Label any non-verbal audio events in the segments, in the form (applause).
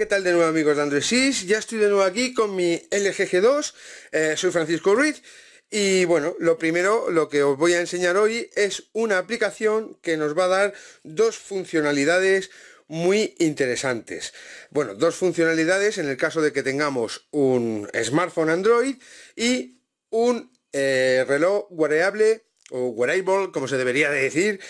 ¿qué tal de nuevo amigos de Android 6? Ya estoy de nuevo aquí con mi LGG2, eh, soy Francisco Ruiz y bueno, lo primero, lo que os voy a enseñar hoy es una aplicación que nos va a dar dos funcionalidades muy interesantes. Bueno, dos funcionalidades en el caso de que tengamos un smartphone Android y un eh, reloj wearable o wearable, como se debería de decir,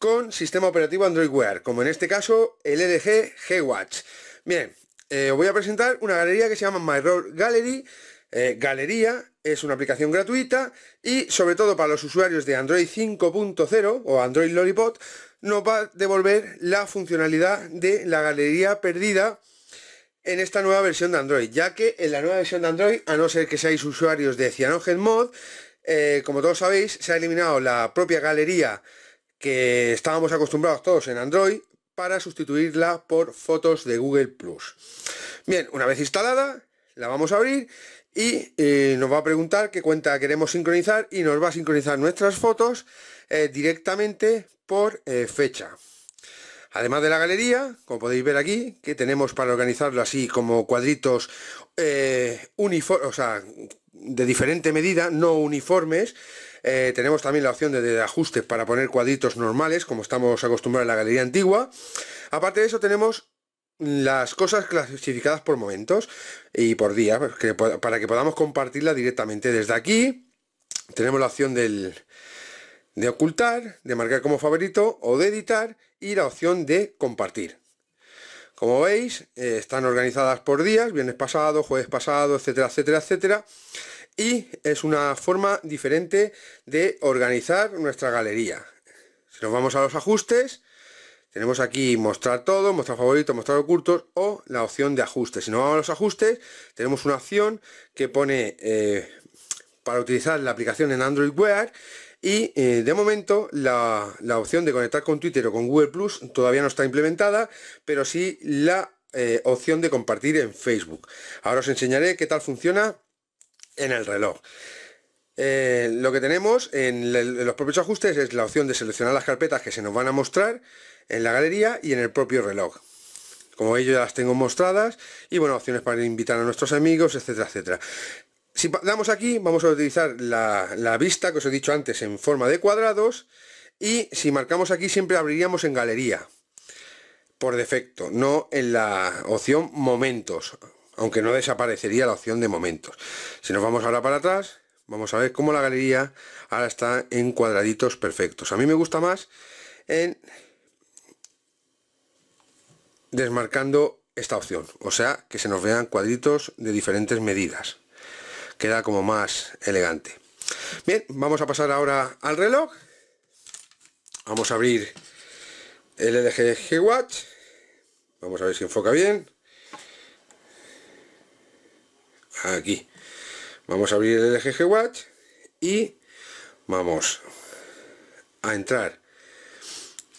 con sistema operativo Android Wear, como en este caso el LG G-Watch. Bien, eh, os voy a presentar una galería que se llama MyRoll Gallery. Eh, galería es una aplicación gratuita y sobre todo para los usuarios de Android 5.0 o Android Lollipop nos va a devolver la funcionalidad de la galería perdida en esta nueva versión de Android, ya que en la nueva versión de Android, a no ser que seáis usuarios de CyanogenMod, eh, como todos sabéis, se ha eliminado la propia galería que estábamos acostumbrados todos en Android para sustituirla por fotos de Google Plus. Bien, una vez instalada, la vamos a abrir y eh, nos va a preguntar qué cuenta queremos sincronizar y nos va a sincronizar nuestras fotos eh, directamente por eh, fecha. Además de la galería, como podéis ver aquí, que tenemos para organizarlo así como cuadritos uniformes, de diferente medida, no uniformes. Eh, tenemos también la opción de, ajuste ajustes para poner cuadritos normales, como estamos acostumbrados en la galería antigua. Aparte de eso tenemos las cosas clasificadas por momentos y por día, pues, para que podamos compartirla directamente desde aquí. Tenemos la opción del, de ocultar, de marcar como favorito o de editar y la opción de compartir. Como veis, eh, están organizadas por días, viernes pasado, jueves pasado, etcétera, etcétera, etcétera. Y es una forma diferente de organizar nuestra galería. Si nos vamos a los ajustes, tenemos aquí mostrar todo, mostrar favorito, mostrar ocultos o la opción de ajustes. Si no vamos a los ajustes, tenemos una opción que pone eh, para utilizar la aplicación en Android Wear y eh, de momento la, opción de conectar con Twitter o con Google Plus todavía no está implementada, pero sí la eh, opción de compartir en Facebook. Ahora os enseñaré qué tal funciona en el reloj. Eh, lo que tenemos en, los propios ajustes es la opción de seleccionar las carpetas que se nos van a mostrar en la galería y en el propio reloj como yo ya las tengo mostradas y bueno opciones para invitar a nuestros amigos etcétera etcétera si damos aquí, vamos a utilizar la, vista que os he dicho antes en forma de cuadrados y si marcamos aquí siempre abriríamos en galería por defecto, no en la opción momentos, aunque no desaparecería la opción de momentos. Si nos vamos ahora para atrás, vamos a ver cómo la galería ahora está en cuadraditos perfectos. A mí me gusta más en desmarcando esta opción, o sea, que se nos vean cuadritos de diferentes medidas queda como más elegante bien vamos a pasar ahora al reloj vamos a abrir el LG Watch vamos a ver si enfoca bien aquí vamos a abrir el LG Watch y vamos a entrar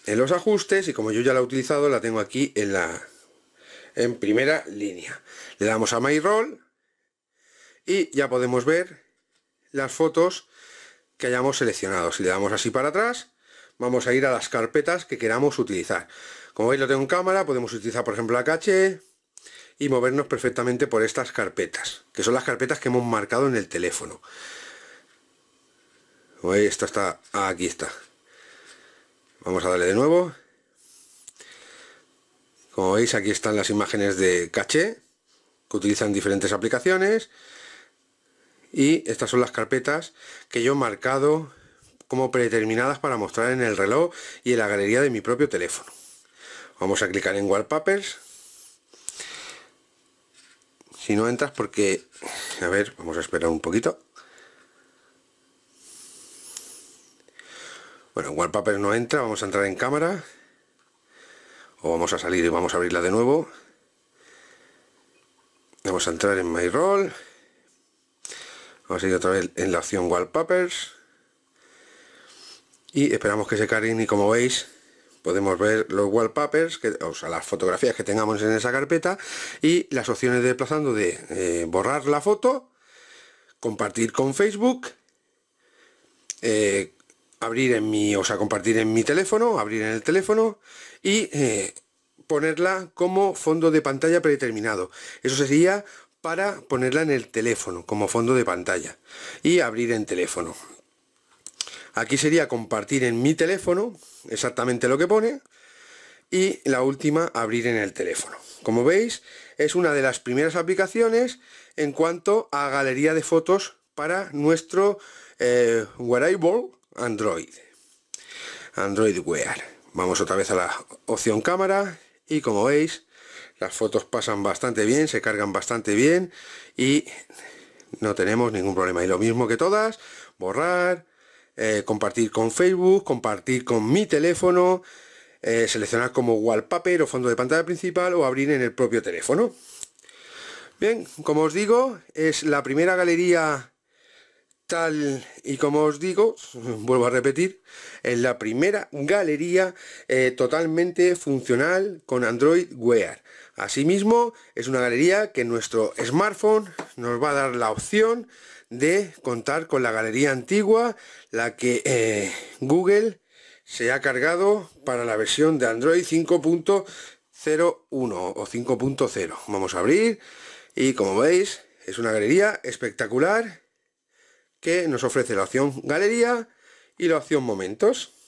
en los ajustes y como yo ya la he utilizado la tengo aquí en la en primera línea le damos a my roll y ya podemos ver las fotos que hayamos seleccionado. Si le damos así para atrás, vamos a ir a las carpetas que queramos utilizar. Como veis lo tengo en cámara, podemos utilizar por ejemplo la caché y movernos perfectamente por estas carpetas, que son las carpetas que hemos marcado en el teléfono. Como veis, esto está, ah, aquí está. Vamos a darle de nuevo. Como veis, aquí están las imágenes de caché, que utilizan diferentes aplicaciones y estas son las carpetas que yo he marcado como predeterminadas para mostrar en el reloj y en la galería de mi propio teléfono vamos a clicar en wallpapers si no entras porque a ver vamos a esperar un poquito bueno en wallpapers no entra vamos a entrar en cámara o vamos a salir y vamos a abrirla de nuevo vamos a entrar en my roll Vamos a ir otra vez en la opción Wallpapers. Y esperamos que se carguen y como veis podemos ver los wallpapers, que, o sea, las fotografías que tengamos en esa carpeta y las opciones desplazando de eh, borrar la foto, compartir con Facebook, eh, abrir en mi, o sea, compartir en mi teléfono, abrir en el teléfono y eh, ponerla como fondo de pantalla predeterminado. Eso sería para ponerla en el teléfono como fondo de pantalla y abrir en teléfono. Aquí sería compartir en mi teléfono, exactamente lo que pone, y la última abrir en el teléfono. Como veis, es una de las primeras aplicaciones en cuanto a galería de fotos para nuestro eh, wearable Android. Android Wear. Vamos otra vez a la opción cámara y como veis, las fotos pasan bastante bien, se cargan bastante bien y no tenemos ningún problema. Y lo mismo que todas, borrar, eh, compartir con Facebook, compartir con mi teléfono, eh, seleccionar como wallpaper o fondo de pantalla principal o abrir en el propio teléfono. Bien, como os digo, es la primera galería y como os digo, (laughs) vuelvo a repetir, es la primera galería eh, totalmente funcional con Android Wear. Asimismo, es una galería que nuestro smartphone nos va a dar la opción de contar con la galería antigua, la que eh, Google se ha cargado para la versión de Android 5.01 o 5.0. Vamos a abrir y como veis es una galería espectacular que nos ofrece la opción Galería y la opción Momentos.